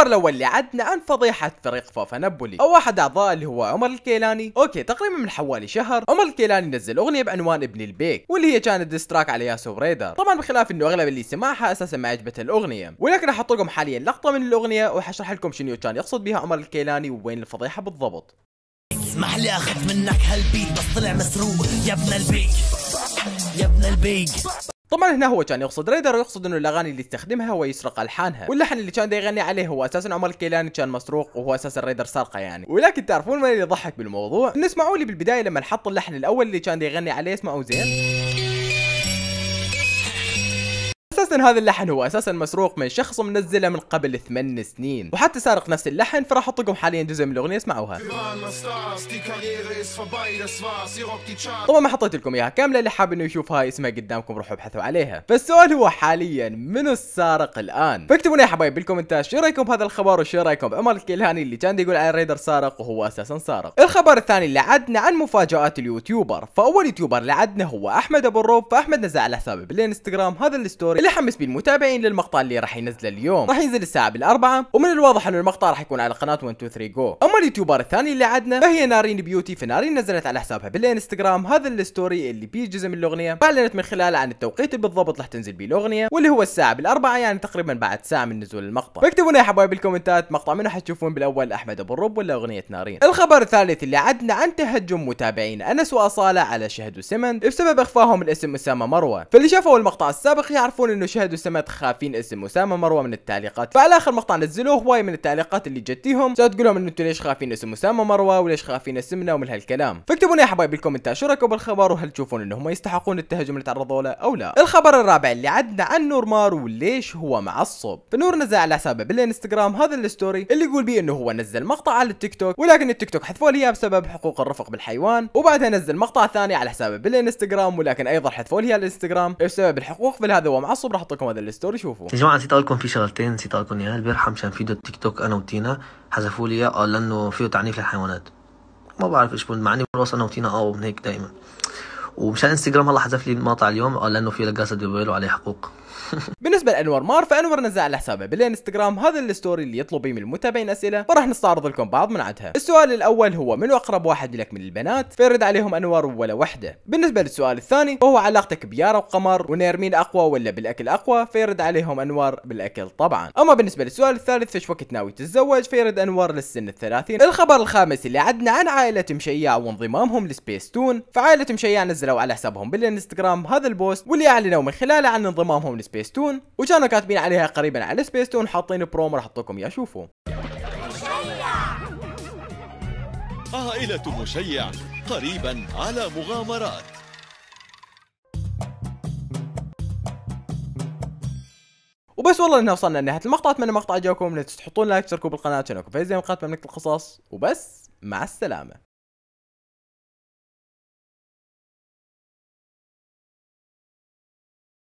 الخبر الاول اللي عدنا عن فضيحه فريق فوفا نابولي او احد اعضاء اللي هو عمر الكيلاني اوكي تقريبا من حوالي شهر عمر الكيلاني نزل اغنيه بعنوان ابن البيك واللي هي كانت ديستراك على ياسو بريدر طبعا بخلاف انه اغلب اللي سمعها اساسا ما عجبته الاغنيه ولكن احط لكم حاليا لقطه من الاغنيه وحشرح لكم شنو كان يقصد بها عمر الكيلاني ووين الفضيحه بالضبط اسمح لي اخذ منك هالبيت بس طلع مسروق يا ابن البيك يا ابن البيك طبعا هنا هو كان يقصد ريدر يقصد انه الاغاني اللي يستخدمها هو يسرق الحانها واللحن اللي كان يغني عليه هو اساسا عمر الكيلاني كان مسروق وهو اساسا ريدر سرقه يعني ولكن تعرفون ما اللي ضحك بالموضوع ان اسمعوا لي بالبدايه لما حط اللحن الاول اللي كان يغني عليه اسمه زين اساسا هذا اللحن هو اساسا مسروق من شخص منزله من قبل ثمان سنين وحتى سارق نفس اللحن فراح احطكم حاليا جزء من الاغنيه اسمعوها طبعا ما حطيت لكم اياها كامله اللي حاب انه يشوفها اسمها قدامكم روحوا ابحثوا عليها فالسؤال هو حاليا من السارق الان فاكتبوا لي يا حبايب بالكومنتات شو رايكم بهذا الخبر وشو رايكم بعمر الكيلاني اللي كان يقول على ريدر سارق وهو اساسا سارق الخبر الثاني اللي عدنا عن مفاجات اليوتيوبر فاول يوتيوبر اللي عدنا هو احمد ابو الروب فاحمد نزل على حسابه بالانستغرام هذا الستوري اللي متحمس بالمتابعين للمقطع اللي راح ينزله اليوم راح ينزل الساعه بالاربعه ومن الواضح انه المقطع راح يكون على قناه 123 جو اما اليوتيوبر الثاني اللي عدنا فهي نارين بيوتي فنارين نزلت على حسابها بالانستغرام هذا الستوري اللي بيه جزء من الاغنيه واعلنت من خلاله عن التوقيت اللي بالضبط راح تنزل بيه الاغنيه واللي هو الساعه بالاربعه يعني تقريبا بعد ساعه من نزول المقطع فاكتبوا لنا يا حبايب بالكومنتات مقطع منو حتشوفون بالاول احمد ابو الرب ولا اغنيه نارين الخبر الثالث اللي عدنا عن تهجم متابعين انس واصاله على شهد وسمن بسبب اخفائهم الاسم اسامه مروه فاللي شافوا المقطع السابق يعرفون انه المشاهد والسماء خافين اسم اسامه مروه من التعليقات فعلى اخر مقطع نزلوه هواي من التعليقات اللي جتيهم صارت تقول لهم انه انتم ليش خافين اسم اسامه مروه وليش خافين اسمنا ومن هالكلام فاكتبوا لي يا حبايبي بالكومنتات شو رايكم بالخبر وهل تشوفون انهم يستحقون التهجم اللي تعرضوا له او لا الخبر الرابع اللي عدنا عن نور مارو وليش هو معصب فنور نزل على حسابه بالانستغرام هذا الستوري اللي يقول بيه انه هو نزل مقطع على التيك توك ولكن التيك توك حذفوا لي بسبب حقوق الرفق بالحيوان وبعدها نزل مقطع ثاني على حسابه بالانستغرام ولكن ايضا حذفوا لي الانستغرام بسبب الحقوق فلهذا هو معصب بحط لكم هذا الستوري شوفوا يا جماعه نسيت اقول لكم في شغلتين نسيت اقول لكم اياها البارحه مشان فيديو التيك توك انا وتينا حذفوا لي اياه لانه فيه تعنيف للحيوانات ما بعرف ايش بقول معني بروس انا وتينا اه هيك دائما ومشان انستغرام هلا حذف لي المقطع اليوم قال لانه في لقاسه دبيل عليه حقوق بالنسبه لانور مار فانور نزل على حسابه بالانستغرام هذا الستوري اللي يطلب من المتابعين اسئله وراح نستعرض لكم بعض من عندها السؤال الاول هو منو اقرب واحد لك من البنات فيرد عليهم انور ولا وحده بالنسبه للسؤال الثاني وهو علاقتك بيارا وقمر ونيرمين اقوى ولا بالاكل اقوى فيرد عليهم انور بالاكل طبعا اما بالنسبه للسؤال الثالث فش وقت ناوي تتزوج فيرد انور للسن الثلاثين الخبر الخامس اللي عدنا عن عائله مشيع وانضمامهم لسبيس تون فعائله مشيع نزلوا على حسابهم بالانستغرام هذا البوست واللي اعلنوا من خلاله عن انضمامهم لسبيس تون وكانوا كاتبين عليها قريبا على سبيستون حاطين برومو راح احط لكم اياه شوفوا عائلة مشيع قريبا على مغامرات وبس والله انه وصلنا لنهايه المقطع اتمنى المقطع عجبكم لا تنسوا تحطون لايك تشتركوا بالقناه تشاركوا في زي مقاطع مملكه القصص وبس مع السلامه